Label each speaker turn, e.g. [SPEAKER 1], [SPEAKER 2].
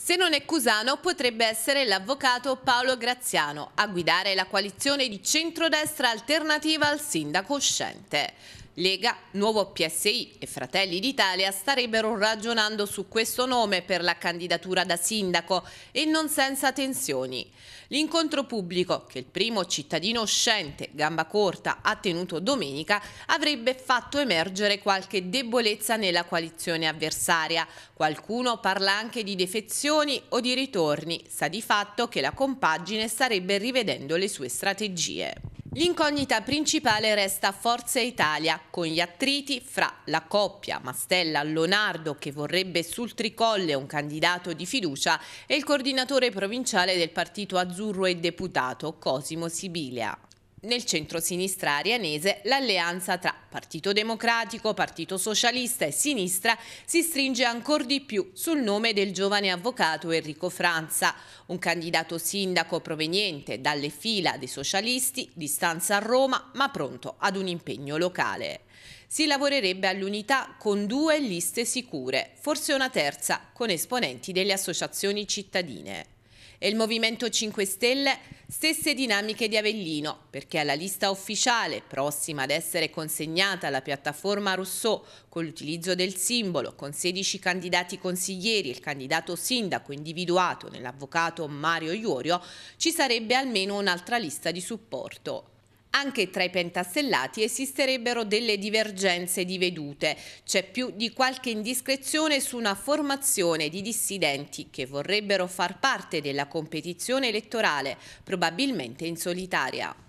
[SPEAKER 1] Se non è Cusano, potrebbe essere l'avvocato Paolo Graziano a guidare la coalizione di centrodestra alternativa al sindaco uscente. Lega, Nuovo PSI e Fratelli d'Italia starebbero ragionando su questo nome per la candidatura da sindaco e non senza tensioni. L'incontro pubblico, che il primo cittadino uscente, gamba corta, ha tenuto domenica, avrebbe fatto emergere qualche debolezza nella coalizione avversaria. Qualcuno parla anche di defezioni o di ritorni, sa di fatto che la compagine starebbe rivedendo le sue strategie. L'incognita principale resta Forza Italia, con gli attriti fra la coppia Mastella-Lonardo che vorrebbe sul tricolle un candidato di fiducia e il coordinatore provinciale del partito azzurro e deputato Cosimo Sibilia. Nel centro-sinistra arianese l'alleanza tra Partito Democratico, Partito Socialista e Sinistra si stringe ancor di più sul nome del giovane avvocato Enrico Franza, un candidato sindaco proveniente dalle fila dei socialisti, di stanza a Roma ma pronto ad un impegno locale. Si lavorerebbe all'unità con due liste sicure, forse una terza, con esponenti delle associazioni cittadine e il Movimento 5 Stelle stesse dinamiche di Avellino, perché alla lista ufficiale, prossima ad essere consegnata alla piattaforma Rousseau, con l'utilizzo del simbolo, con 16 candidati consiglieri e il candidato sindaco individuato nell'avvocato Mario Iorio, ci sarebbe almeno un'altra lista di supporto. Anche tra i pentastellati esisterebbero delle divergenze di vedute. C'è più di qualche indiscrezione su una formazione di dissidenti che vorrebbero far parte della competizione elettorale, probabilmente in solitaria.